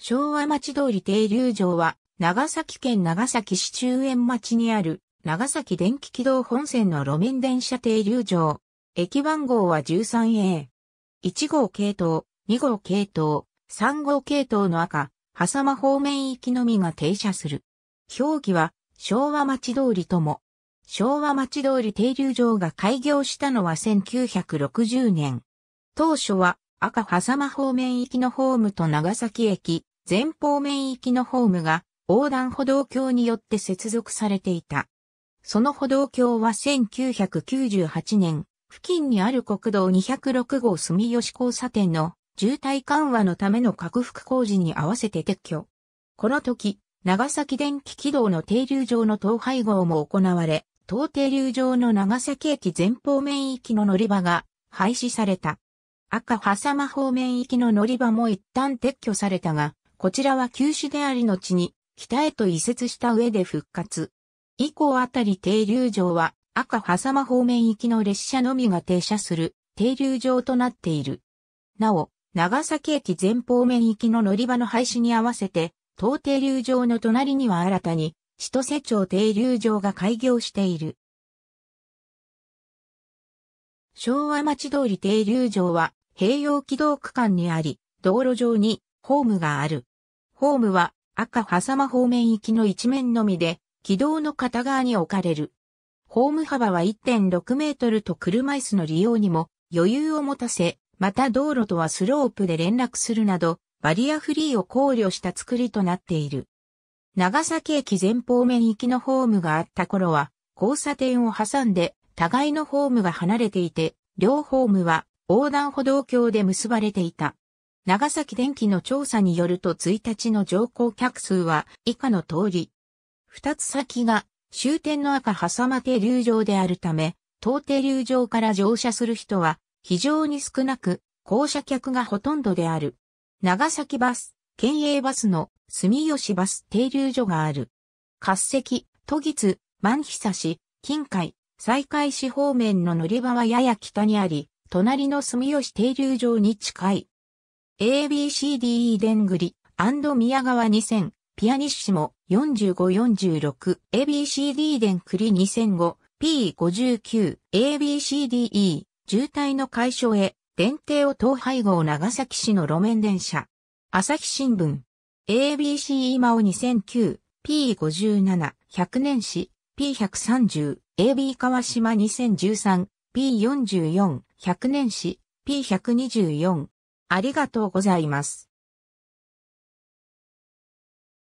昭和町通り停留場は、長崎県長崎市中園町にある、長崎電気軌道本線の路面電車停留場。駅番号は 13A。1号系統、2号系統、3号系統の赤、狭間方面行きのみが停車する。表記は、昭和町通りとも。昭和町通り停留場が開業したのは1960年。当初は赤狭間方面行きのホームと長崎駅、前方面行きのホームが横断歩道橋によって接続されていた。その歩道橋は1998年、付近にある国道206号住吉交差点の渋滞緩和のための拡幅工事に合わせて撤去。この時、長崎電気軌道の停留場の統廃合も行われ、東停留場の長崎駅前方面行きの乗り場が廃止された。赤狭間方面行きの乗り場も一旦撤去されたが、こちらは休止でありの地に、北へと移設した上で復活。以降あたり停留場は、赤狭間方面行きの列車のみが停車する停留場となっている。なお、長崎駅前方面行きの乗り場の廃止に合わせて、当停留場の隣には新たに、千歳町停留場が開業している。昭和町通り停留場は、併用軌道区間にあり、道路上にホームがある。ホームは赤狭間方面行きの一面のみで、軌道の片側に置かれる。ホーム幅は1.6メートルと車椅子の利用にも余裕を持たせ、また道路とはスロープで連絡するなど、バリアフリーを考慮した作りとなっている。長崎駅前方面行きのホームがあった頃は、交差点を挟んで、互いのホームが離れていて、両ホームは横断歩道橋で結ばれていた。長崎電気の調査によると1日の乗降客数は以下の通り。二つ先が終点の赤挟間停留場であるため、当停留場から乗車する人は非常に少なく、降車客がほとんどである。長崎バス、県営バスの住吉バス停留所がある。滑石、都議津、万久市、近海、西海市方面の乗り場はやや北にあり、隣の住吉停留場に近い。ABCDE でんぐり宮川2000、ピアニッシモ4546、ABCD でんくり2005、P59、ABCDE、渋滞の解消へ、電停を統廃合長崎市の路面電車。朝日新聞、ABC 今を2009、P57、100年史、P130、AB 川島2013、P44、100年史、P124、ありがとうございます。